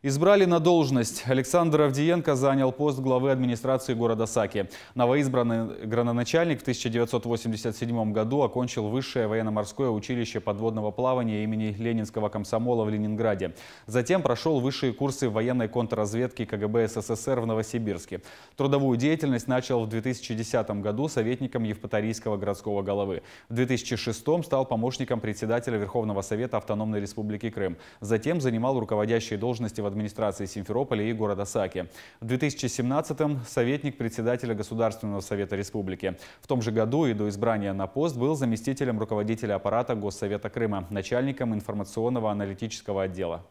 Избрали на должность. Александр Авдиенко занял пост главы администрации города Саки. Новоизбранный граноначальник в 1987 году окончил высшее военно-морское училище подводного плавания имени Ленинского комсомола в Ленинграде. Затем прошел высшие курсы военной контрразведки КГБ СССР в Новосибирске. Трудовую деятельность начал в 2010 году советником Евпаторийского городского головы. В 2006 стал помощником председателя Верховного Совета Автономной Республики Крым. Затем занимал руководящие должности в администрации Симферополя и города Саки. В 2017-м советник председателя Государственного совета республики. В том же году и до избрания на пост был заместителем руководителя аппарата Госсовета Крыма, начальником информационного аналитического отдела.